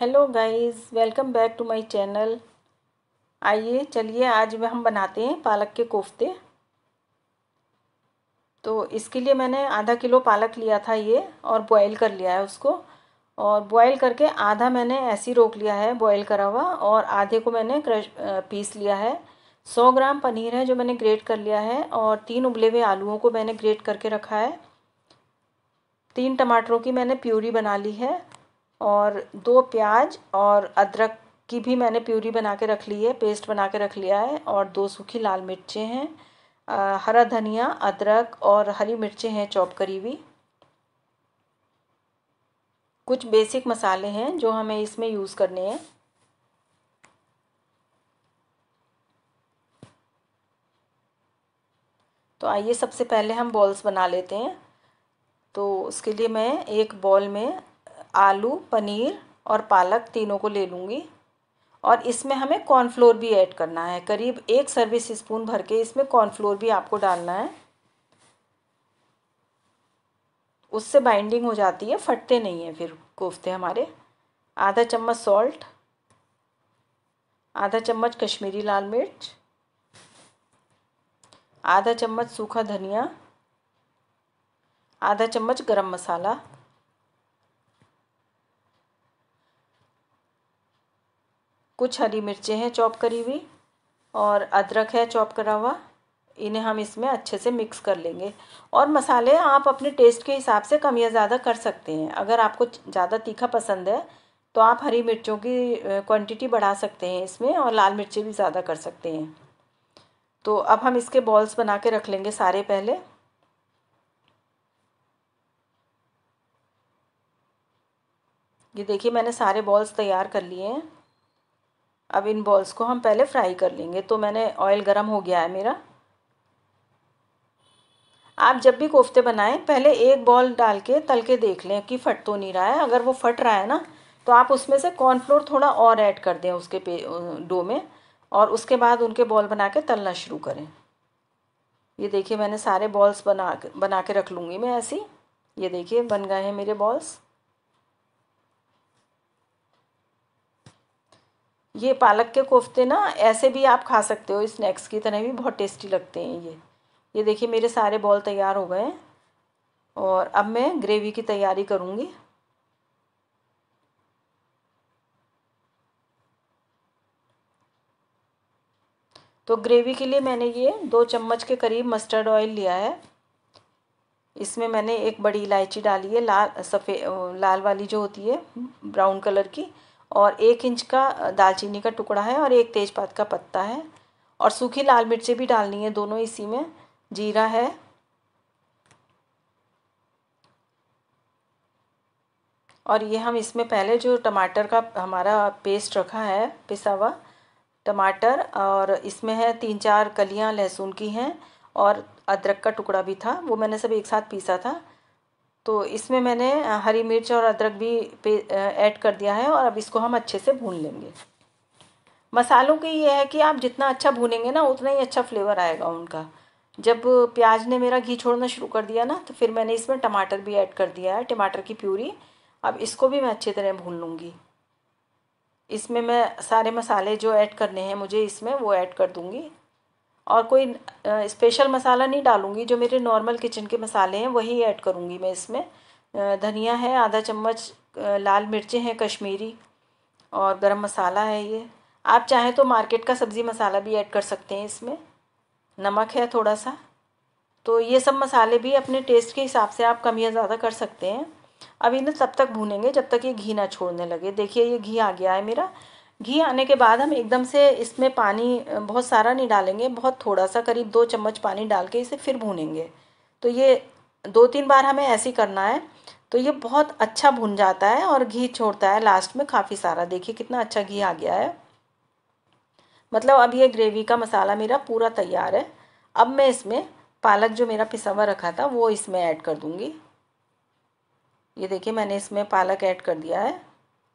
hello guys welcome back to my channel आइए चलिए आज हम बनाते हैं पालक के कोफ्ते तो इसके लिए मैंने आधा किलो पालक लिया था ये और बॉईल कर लिया है उसको और बॉईल करके आधा मैंने ऐसे ही रोक लिया है बॉईल करा हुआ और आधे को मैंने क्रश पीस लिया है सौ ग्राम पनीर है जो मैंने ग्रेट कर लिया है और तीन उबले हुए आलूओं को मैंने ग्रेट करके रखा है तीन टमाटरों की मैंने प्यूरी बना ली है और दो प्याज और अदरक की भी मैंने प्यूरी बना के रख ली है पेस्ट बना के रख लिया है और दो सूखी लाल मिर्चें हैं हरा धनिया अदरक और हरी मिर्चें हैं चॉप करी हुई कुछ बेसिक मसाले हैं जो हमें इसमें यूज़ करने हैं तो आइए सबसे पहले हम बॉल्स बना लेते हैं तो उसके लिए मैं एक बॉल में आलू पनीर और पालक तीनों को ले लूँगी और इसमें हमें कॉर्नफ्लोर भी ऐड करना है करीब एक सर्विस स्पून भर के इसमें कॉर्नफ्लोर भी आपको डालना है उससे बाइंडिंग हो जाती है फटते नहीं हैं फिर कोफ्ते हमारे आधा चम्मच सॉल्ट आधा चम्मच कश्मीरी लाल मिर्च आधा चम्मच सूखा धनिया आधा चम्मच गरम मसाला कुछ हरी मिर्चें हैं चॉप करी हुई और अदरक है चॉप करा हुआ इन्हें हम इसमें अच्छे से मिक्स कर लेंगे और मसाले आप अपने टेस्ट के हिसाब से कम या ज़्यादा कर सकते हैं अगर आपको ज़्यादा तीखा पसंद है तो आप हरी मिर्चों की क्वांटिटी बढ़ा सकते हैं इसमें और लाल मिर्चें भी ज़्यादा कर सकते हैं तो अब हम इसके बॉल्स बना के रख लेंगे सारे पहले ये देखिए मैंने सारे बॉल्स तैयार कर लिए हैं अब इन बॉल्स को हम पहले फ्राई कर लेंगे तो मैंने ऑयल गरम हो गया है मेरा आप जब भी कोफ्ते बनाएं पहले एक बॉल डाल के तल के देख लें कि फट तो नहीं रहा है अगर वो फट रहा है ना तो आप उसमें से कॉर्नफ्लोर थोड़ा और ऐड कर दें उसके पे डो में और उसके बाद उनके बॉल बना के तलना शुरू करें ये देखिए मैंने सारे बॉल्स बना बना के रख लूँगी मैं ऐसी ये देखिए बन गए हैं मेरे बॉल्स ये पालक के कोफ्ते ना ऐसे भी आप खा सकते हो स्नैक्स की तरह भी बहुत टेस्टी लगते हैं ये ये देखिए मेरे सारे बॉल तैयार हो गए और अब मैं ग्रेवी की तैयारी करूँगी तो ग्रेवी के लिए मैंने ये दो चम्मच के करीब मस्टर्ड ऑयल लिया है इसमें मैंने एक बड़ी इलायची डाली है लाल सफ़ेद लाल वाली जो होती है ब्राउन कलर की और एक इंच का दालचीनी का टुकड़ा है और एक तेज़पात का पत्ता है और सूखी लाल मिर्चें भी डालनी है दोनों इसी में जीरा है और ये हम इसमें पहले जो टमाटर का हमारा पेस्ट रखा है पिसा हुआ टमाटर और इसमें है तीन चार कलियां लहसुन की हैं और अदरक का टुकड़ा भी था वो मैंने सब एक साथ पीसा था तो इसमें मैंने हरी मिर्च और अदरक भी ऐड कर दिया है और अब इसको हम अच्छे से भून लेंगे मसालों की ये है कि आप जितना अच्छा भूनेंगे ना उतना ही अच्छा फ्लेवर आएगा उनका जब प्याज ने मेरा घी छोड़ना शुरू कर दिया ना तो फिर मैंने इसमें टमाटर भी ऐड कर दिया है टमाटर की प्यूरी अब इसको भी मैं अच्छी तरह भून लूँगी इसमें मैं सारे मसाले जो ऐड करने हैं मुझे इसमें वो ऐड कर दूँगी और कोई स्पेशल मसाला नहीं डालूंगी जो मेरे नॉर्मल किचन के मसाले हैं वही ऐड करूँगी मैं इसमें धनिया है आधा चम्मच लाल मिर्चें हैं कश्मीरी और गरम मसाला है ये आप चाहें तो मार्केट का सब्ज़ी मसाला भी ऐड कर सकते हैं इसमें नमक है थोड़ा सा तो ये सब मसाले भी अपने टेस्ट के हिसाब से आप कम या ज़्यादा कर सकते हैं अब इन्हें तब तक भूनेंगे जब तक ये घी ना छोड़ने लगे देखिए ये घी आ गया है मेरा घी आने के बाद हम एकदम से इसमें पानी बहुत सारा नहीं डालेंगे बहुत थोड़ा सा करीब दो चम्मच पानी डाल के इसे फिर भूनेंगे तो ये दो तीन बार हमें ऐसे ही करना है तो ये बहुत अच्छा भुन जाता है और घी छोड़ता है लास्ट में काफ़ी सारा देखिए कितना अच्छा घी आ गया है मतलब अब ये ग्रेवी का मसाला मेरा पूरा तैयार है अब मैं इसमें पालक जो मेरा पिसा हुआ रखा था वो इसमें ऐड कर दूँगी ये देखिए मैंने इसमें पालक ऐड कर दिया है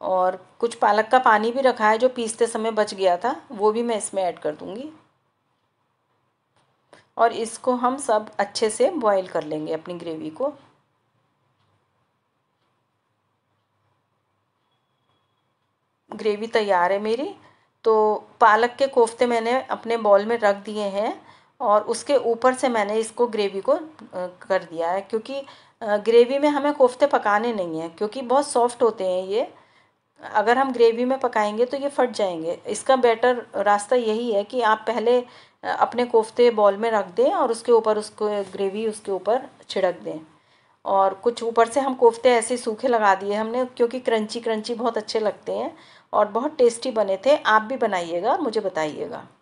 और कुछ पालक का पानी भी रखा है जो पीसते समय बच गया था वो भी मैं इसमें ऐड कर दूँगी और इसको हम सब अच्छे से बॉईल कर लेंगे अपनी ग्रेवी को ग्रेवी तैयार है मेरी तो पालक के कोफ्ते मैंने अपने बॉल में रख दिए हैं और उसके ऊपर से मैंने इसको ग्रेवी को कर दिया है क्योंकि ग्रेवी में हमें कोफ्ते पकाने नहीं हैं क्योंकि बहुत सॉफ्ट होते हैं ये अगर हम ग्रेवी में पकाएंगे तो ये फट जाएंगे इसका बेटर रास्ता यही है कि आप पहले अपने कोफ्ते बॉल में रख दें और उसके ऊपर उसको ग्रेवी उसके ऊपर छिड़क दें और कुछ ऊपर से हम कोफ्ते ऐसे सूखे लगा दिए हमने क्योंकि क्रंची क्रंची बहुत अच्छे लगते हैं और बहुत टेस्टी बने थे आप भी बनाइएगा और मुझे बताइएगा